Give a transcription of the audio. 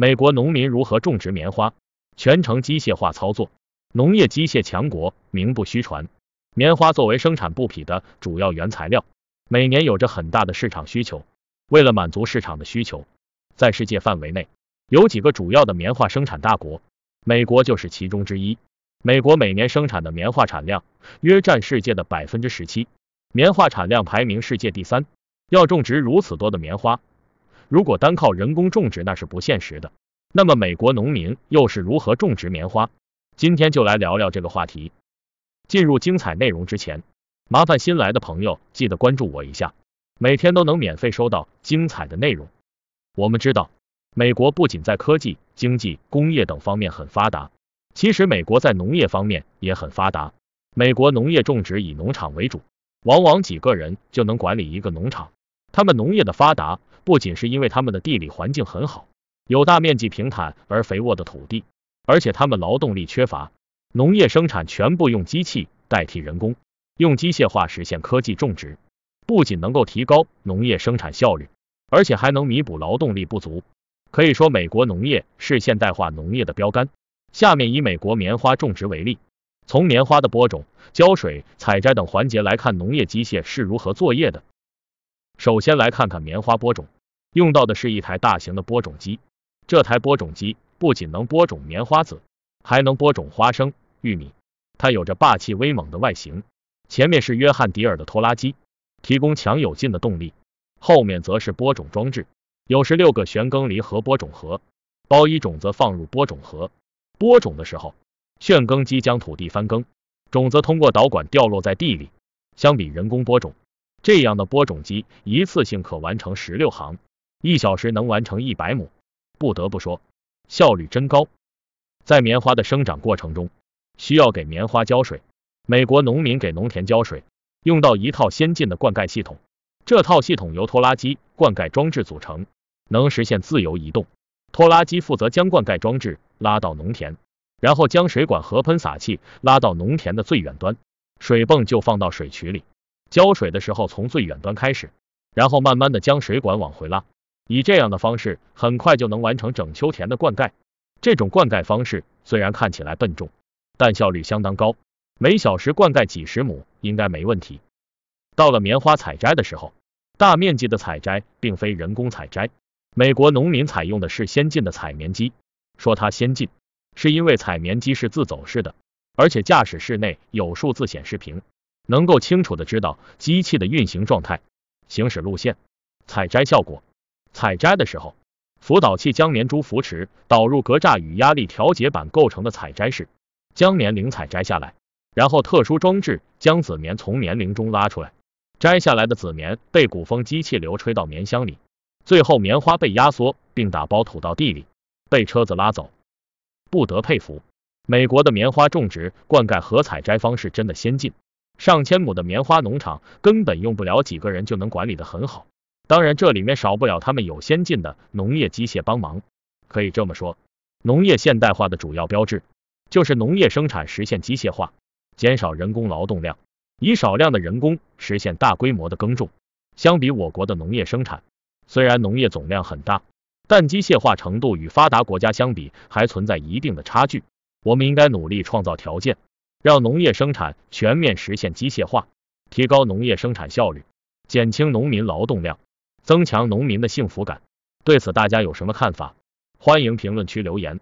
美国农民如何种植棉花？全程机械化操作，农业机械强国名不虚传。棉花作为生产布匹的主要原材料，每年有着很大的市场需求。为了满足市场的需求，在世界范围内有几个主要的棉花生产大国，美国就是其中之一。美国每年生产的棉花产量约占世界的百分之十七，棉花产量排名世界第三。要种植如此多的棉花。如果单靠人工种植，那是不现实的。那么美国农民又是如何种植棉花？今天就来聊聊这个话题。进入精彩内容之前，麻烦新来的朋友记得关注我一下，每天都能免费收到精彩的内容。我们知道，美国不仅在科技、经济、工业等方面很发达，其实美国在农业方面也很发达。美国农业种植以农场为主，往往几个人就能管理一个农场。他们农业的发达。不仅是因为他们的地理环境很好，有大面积平坦而肥沃的土地，而且他们劳动力缺乏，农业生产全部用机器代替人工，用机械化实现科技种植，不仅能够提高农业生产效率，而且还能弥补劳动力不足。可以说，美国农业是现代化农业的标杆。下面以美国棉花种植为例，从棉花的播种、浇水、采摘等环节来看，农业机械是如何作业的。首先来看看棉花播种。用到的是一台大型的播种机，这台播种机不仅能播种棉花籽，还能播种花生、玉米。它有着霸气威猛的外形，前面是约翰迪尔的拖拉机，提供强有劲的动力，后面则是播种装置，有十六个旋耕犁和播种盒。包衣种子放入播种盒，播种的时候，旋耕机将土地翻耕，种子通过导管掉落在地里。相比人工播种，这样的播种机一次性可完成十六行。一小时能完成一百亩，不得不说效率真高。在棉花的生长过程中，需要给棉花浇水。美国农民给农田浇水，用到一套先进的灌溉系统。这套系统由拖拉机灌溉装置组成，能实现自由移动。拖拉机负责将灌溉装置拉到农田，然后将水管和喷洒器拉到农田的最远端，水泵就放到水渠里。浇水的时候从最远端开始，然后慢慢的将水管往回拉。以这样的方式，很快就能完成整秋田的灌溉。这种灌溉方式虽然看起来笨重，但效率相当高，每小时灌溉几十亩应该没问题。到了棉花采摘的时候，大面积的采摘并非人工采摘，美国农民采用的是先进的采棉机。说它先进，是因为采棉机是自走式的，而且驾驶室内有数字显示屏，能够清楚的知道机器的运行状态、行驶路线、采摘效果。采摘的时候，辅导器将棉珠扶持导入格栅与压力调节板构成的采摘室，将棉铃采摘下来，然后特殊装置将子棉从棉铃中拉出来，摘下来的子棉被鼓风机器流吹到棉箱里，最后棉花被压缩并打包吐到地里，被车子拉走。不得佩服，美国的棉花种植、灌溉和采摘方式真的先进，上千亩的棉花农场根本用不了几个人就能管理得很好。当然，这里面少不了他们有先进的农业机械帮忙。可以这么说，农业现代化的主要标志就是农业生产实现机械化，减少人工劳动量，以少量的人工实现大规模的耕种。相比我国的农业生产，虽然农业总量很大，但机械化程度与发达国家相比还存在一定的差距。我们应该努力创造条件，让农业生产全面实现机械化，提高农业生产效率，减轻农民劳动量。增强农民的幸福感，对此大家有什么看法？欢迎评论区留言。